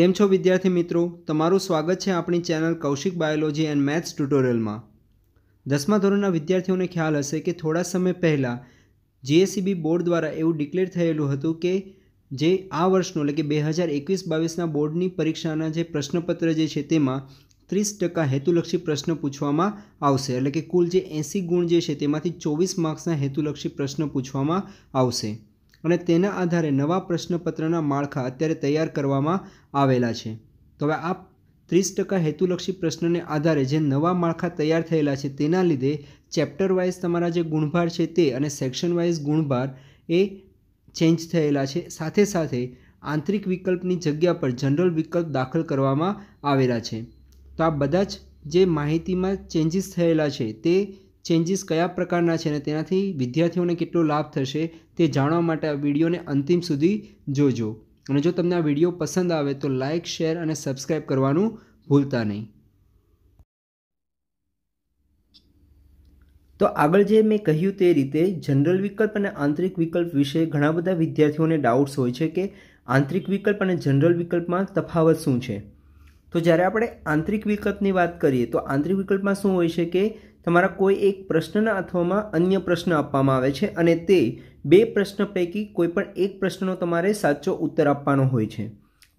કેમ છો વિદ્યાર્થી મિત્રો તમારું સ્વાગત છે આપણી channel Kaushik biology and maths ટ્યુટોરિયલમાં દસમા ધોરણના વિદ્યાર્થીઓને ખ્યાલ હશે કે થોડા સમય પહેલાં જીએસસીબી બોર્ડ દ્વારા એવું ડિક્લેર થયેલું હતું કે જે આ વર્ષનું એટલે કે બે હજાર એકવીસ બાવીસના બોર્ડની પરીક્ષાના જે પ્રશ્નપત્ર જે છે તેમાં ત્રીસ ટકા હેતુલક્ષી પ્રશ્ન પૂછવામાં આવશે એટલે કે કુલ જે એંસી ગુણ જે છે તેમાંથી ચોવીસ માર્ક્સના હેતુલક્ષી પ્રશ્ન પૂછવામાં આવશે અને તેના આધારે નવા પ્રશ્નપત્રના માળખા અત્યારે તૈયાર કરવામાં આવેલા છે તો હવે આ ત્રીસ ટકા હેતુલક્ષી પ્રશ્નને આધારે જે નવા માળખા તૈયાર થયેલા છે તેના લીધે ચેપ્ટર વાઇઝ તમારા જે ગુણભાર છે તે અને સેક્શન વાઇઝ ગુણભાર એ ચેન્જ થયેલા છે સાથે સાથે આંતરિક વિકલ્પની જગ્યા પર જનરલ વિકલ્પ દાખલ કરવામાં આવેલા છે તો આ બધા જ જે માહિતીમાં ચેન્જીસ થયેલા છે તે ચેન્જીસ કયા પ્રકારના છે અને તેનાથી વિદ્યાર્થીઓને કેટલો લાભ થશે તે જાણવા માટે આ વિડીયોને અંતિમ સુધી જોજો અને જો તમને આ વિડીયો પસંદ આવે તો લાઇક શેર અને સબસ્ક્રાઈબ કરવાનું ભૂલતા નહીં તો આગળ જે મેં કહ્યું તે રીતે જનરલ વિકલ્પ અને આંતરિક વિકલ્પ વિશે ઘણા બધા વિદ્યાર્થીઓને ડાઉટ્સ હોય છે કે આંતરિક વિકલ્પ અને જનરલ વિકલ્પમાં તફાવત શું છે તો જ્યારે આપણે આંતરિક વિકલ્પની વાત કરીએ તો આંતરિક વિકલ્પમાં શું હોય છે કે તમારા કોઈ એક પ્રશ્નના અથવામાં અન્ય પ્રશ્ન આપવામાં આવે છે અને તે બે પ્રશ્ન પૈકી કોઈ પણ એક પ્રશ્નનો તમારે સાચો ઉત્તર આપવાનો હોય છે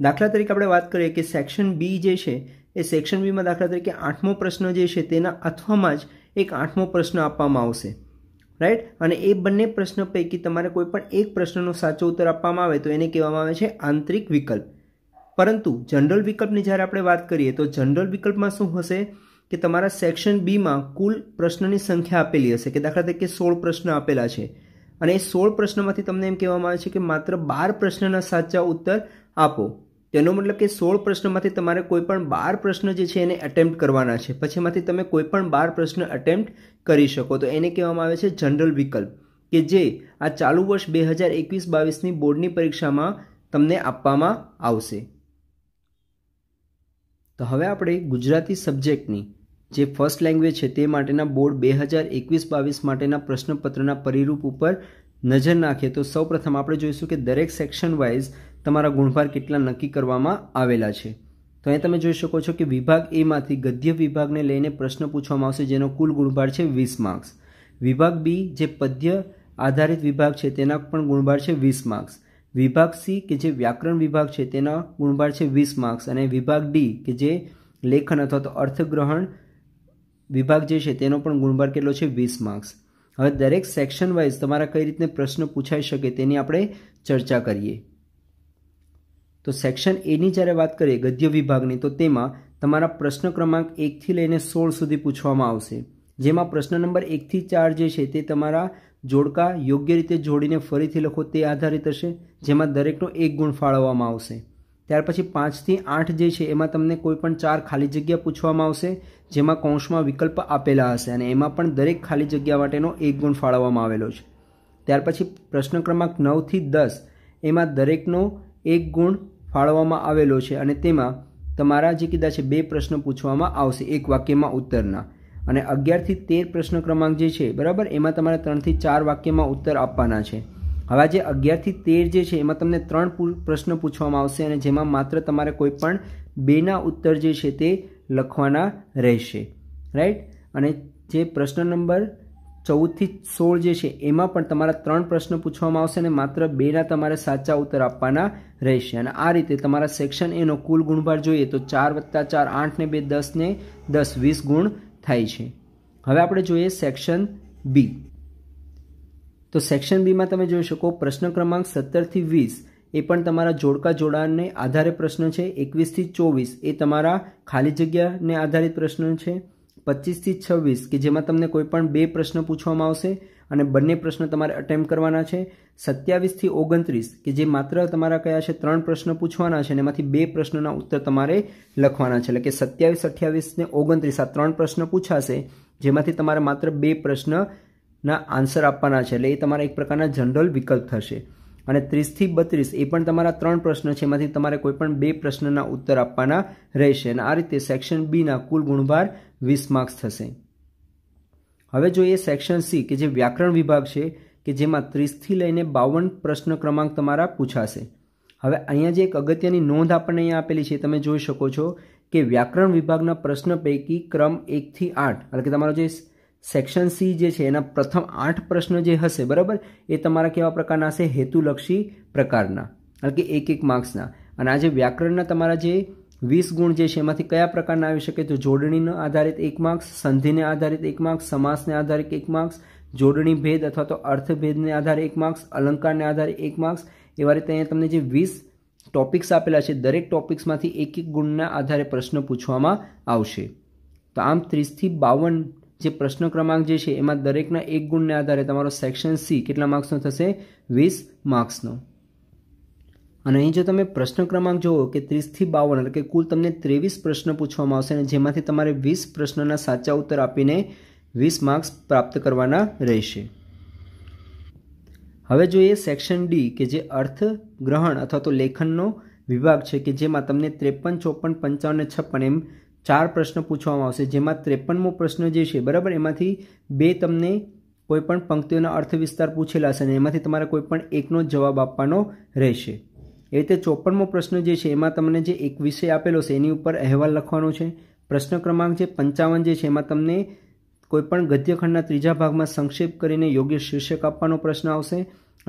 દાખલા તરીકે આપણે વાત કરીએ કે સેક્શન બી જે છે એ સેક્શન બીમાં દાખલા તરીકે આઠમો પ્રશ્ન જે છે તેના અથવામાં જ એક આઠમો પ્રશ્ન આપવામાં આવશે રાઈટ અને એ બંને પ્રશ્ન પૈકી તમારે કોઈ પણ એક પ્રશ્નનો સાચો ઉત્તર આપવામાં આવે તો એને કહેવામાં આવે છે આંતરિક વિકલ્પ પરંતુ જનરલ વિકલ્પની જ્યારે આપણે વાત કરીએ તો જનરલ વિકલ્પમાં શું હશે કે તમારા સેક્શન બીમાં કુલ પ્રશ્નની સંખ્યા આપેલી હશે કે દાખલા તરીકે સોળ પ્રશ્ન આપેલા છે અને એ સોળ પ્રશ્નમાંથી તમને એમ કહેવામાં આવે છે કે માત્ર બાર પ્રશ્નના સાચા ઉત્તર આપો તેનો મતલબ કે સોળ પ્રશ્નમાંથી તમારે કોઈ પણ બાર પ્રશ્ન જે છે એને એટેમ્પ્ટ કરવાના છે પછી એમાંથી તમે કોઈ પણ બાર પ્રશ્ન એટેમ્પ્ટ કરી શકો તો એને કહેવામાં આવે છે જનરલ વિકલ્પ કે જે આ ચાલુ વર્ષ બે હજાર એકવીસ બાવીસની બોર્ડની પરીક્ષામાં તમને આપવામાં આવશે તો હવે આપણે ગુજરાતી સબ્જેક્ટની જે ફર્સ્ટ લેંગ્વેજ છે તે માટેના બોર્ડ બે હજાર એકવીસ બાવીસ માટેના પ્રશ્નપત્રના પરિરૂપ ઉપર નજર નાખીએ તો સૌપ્રથમ આપણે જોઈશું કે દરેક સેક્શન વાઇઝ તમારા ગુણભાર કેટલા નક્કી કરવામાં આવેલા છે તો અહીં તમે જોઈ શકો છો કે વિભાગ એમાંથી ગદ્ય વિભાગને લઈને પ્રશ્ન પૂછવામાં આવશે જેનો કુલ ગુણભાર છે વીસ માર્ક્સ વિભાગ બી જે પદ્ય આધારિત વિભાગ છે તેના પણ ગુણભાર છે વીસ માર્ક્સ વિભાગ સી કે જે વ્યાકરણ વિભાગ છે તેના ગુણભાર છે વીસ માર્ક્સ અને વિભાગ ડી કે જે લેખન અથવા તો અર્થગ્રહણ વિભાગ જે છે તેનો પણ ગુણભાર કેટલો છે વીસ માર્ક્સ હવે દરેક સેક્શન વાઇઝ તમારા કઈ રીતને પ્રશ્ન પૂછાઈ શકે તેની આપણે ચર્ચા કરીએ તો સેક્શન એની જ્યારે વાત કરીએ ગદ્ય વિભાગની તો તેમાં તમારા પ્રશ્ન ક્રમાંક એકથી લઈને સોળ સુધી પૂછવામાં આવશે જેમાં પ્રશ્ન નંબર એકથી ચાર જે છે તે તમારા જોડકા યોગ્ય રીતે જોડીને ફરીથી લખો તે આધારિત હશે જેમાં દરેકનો એક ગુણ ફાળવવામાં આવશે ત્યાર પછી પાંચથી આઠ જે છે એમાં તમને કોઈ પણ ચાર ખાલી જગ્યા પૂછવામાં આવશે જેમાં કૌંસમાં વિકલ્પ આપેલા હશે અને એમાં પણ દરેક ખાલી જગ્યા માટેનો એક ગુણ ફાળવવામાં આવેલો છે ત્યાર પછી પ્રશ્ન ક્રમાંક નવથી દસ એમાં દરેકનો એક ગુણ ફાળવવામાં આવેલો છે અને તેમાં તમારા જે કીધા છે બે પ્રશ્ન પૂછવામાં આવશે એક વાક્યમાં ઉત્તરના અને અગિયારથી તેર પ્રશ્ન ક્રમાંક જે છે બરાબર એમાં તમારે ત્રણથી ચાર વાક્યમાં ઉત્તર આપવાના છે હવે જે અગિયારથી તેર જે છે એમાં તમને ત્રણ પ્રશ્ન પૂછવામાં આવશે અને જેમાં માત્ર તમારે કોઈ પણ બેના ઉત્તર જે છે તે લખવાના રહેશે રાઈટ અને જે પ્રશ્ન નંબર ચૌદથી સોળ જે છે એમાં પણ તમારા ત્રણ પ્રશ્ન પૂછવામાં આવશે અને માત્ર બેના તમારે સાચા ઉત્તર આપવાના રહેશે અને આ રીતે તમારા સેક્શન એનો કુલ ગુણભાર જોઈએ તો ચાર વત્તા ચાર આઠને બે દસને દસ વીસ ગુણ થાય છે હવે આપણે જોઈએ સેક્શન બી તો સેક્શન બીમાં તમે જોઈ શકો પ્રશ્ન ક્રમાંક સત્તરથી વીસ એ પણ તમારા જોડકા જોડાણને આધારે પ્રશ્ન છે એકવીસથી ચોવીસ એ તમારા ખાલી જગ્યાને આધારિત પ્રશ્ન છે પચીસથી છવ્વીસ કે જેમાં તમને કોઈપણ બે પ્રશ્ન પૂછવામાં આવશે અને બંને પ્રશ્ન તમારે અટેમ્પ કરવાના છે સત્યાવીસથી ઓગણત્રીસ કે જે માત્ર તમારા કયા છે ત્રણ પ્રશ્ન પૂછવાના છે અને એમાંથી બે પ્રશ્નના ઉત્તર તમારે લખવાના છે એટલે કે સત્યાવીસ અઠ્યાવીસ ને ઓગણત્રીસ આ ત્રણ પ્રશ્ન પૂછાશે જેમાંથી તમારે માત્ર બે પ્રશ્ન ના આન્સર આપવાના છે એટલે એ તમારા એક પ્રકારના જનરલ વિકલ્પ થશે અને ત્રીસથી બત્રીસ એ પણ તમારા ત્રણ પ્રશ્ન છે એમાંથી તમારે કોઈપણ બે પ્રશ્નના ઉત્તર આપવાના રહેશે અને આ રીતે સેક્શન બીના કુલ ગુણભાર વીસ માર્ક્સ થશે હવે જોઈએ સેક્શન સી કે જે વ્યાકરણ વિભાગ છે કે જેમાં ત્રીસથી લઈને બાવન પ્રશ્ન ક્રમાંક તમારા પૂછાશે હવે અહીંયા જે એક અગત્યની નોંધ આપણને અહીંયા આપેલી છે તમે જોઈ શકો છો કે વ્યાકરણ વિભાગના પ્રશ્ન પૈકી ક્રમ એકથી આઠ એટલે કે તમારો જે સેક્શન સી જે છે એના પ્રથમ આઠ પ્રશ્ન જે હશે બરાબર એ તમારા કેવા પ્રકારના હશે હેતુલક્ષી પ્રકારના એટલે કે એક એક માર્ક્સના અને આજે વ્યાકરણના તમારા જે વીસ ગુણ જે છે એમાંથી કયા પ્રકારના આવી શકે તો જોડણીના આધારિત એક માર્ક્સ સંધિને આધારિત એક માર્ક્સ સમાસને આધારિત એક માર્ક્સ જોડણી ભેદ અથવા તો અર્થભેદને આધારે એક માર્ક્સ અલંકારને આધારે એક માર્ક્સ એવા રીતે અહીંયા તમને જે વીસ ટોપિક્સ આપેલા છે દરેક ટોપિક્સમાંથી એક એક ગુણના આધારે પ્રશ્ન પૂછવામાં આવશે તો આમ ત્રીસથી બાવન જે પ્રશ્ન ક્રમાંક જે છે એમાં દરેકના એક ગુણને આધારે તમારો સેક્શન સી કેટલા માર્ક્સનો થશે વીસ માર્ક્સનો અને અહીં જો તમે પ્રશ્ન ક્રમાંક જુઓ કે ત્રીસથી બાવન એટલે કે કુલ તમને ત્રેવીસ પ્રશ્ન પૂછવામાં આવશે અને જેમાંથી તમારે વીસ પ્રશ્નના સાચા ઉત્તર આપીને વીસ માર્ક્સ પ્રાપ્ત કરવાના રહેશે હવે જોઈએ સેક્શન ડી કે જે અર્થ ગ્રહણ અથવા તો લેખનનો વિભાગ છે કે જેમાં તમને ત્રેપન ચોપન પંચાવન છપ્પન એમ ચાર પ્રશ્ન પૂછવામાં આવશે જેમાં ત્રેપનમો પ્રશ્ન જે છે બરાબર એમાંથી બે તમને કોઈપણ પંક્તિઓના અર્થ વિસ્તાર પૂછેલા હશે અને એમાંથી તમારે કોઈપણ એકનો જવાબ આપવાનો રહેશે એ રીતે ચોપનમો પ્રશ્ન જે છે એમાં તમને જે એક વિષય આપેલો છે એની ઉપર અહેવાલ લખવાનો છે પ્રશ્ન ક્રમાંક જે પંચાવન જે છે એમાં તમને કોઈપણ ગદ્યખંડના ત્રીજા ભાગમાં સંક્ષેપ કરીને યોગ્ય શીર્ષક આપવાનો પ્રશ્ન આવશે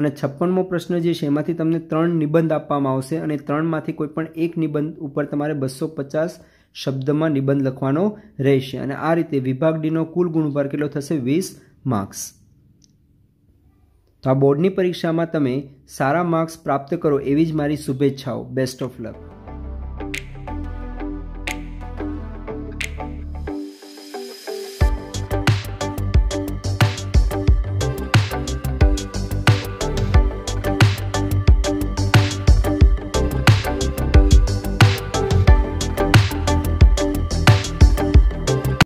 અને છપ્પનમો પ્રશ્ન જે છે એમાંથી તમને ત્રણ નિબંધ આપવામાં આવશે અને ત્રણમાંથી કોઈપણ એક નિબંધ ઉપર તમારે બસો પચાસ શબ્દમાં નિબંધ લખવાનો રહેશે અને આ રીતે વિભાગ ડીનો કુલ ગુણભાર કેટલો થશે વીસ માર્ક્સ તો આ બોર્ડની પરીક્ષામાં તમે સારા માર્ક્સ પ્રાપ્ત કરો એવી જ મારી શુભેચ્છાઓ બેસ્ટ ઓફ લક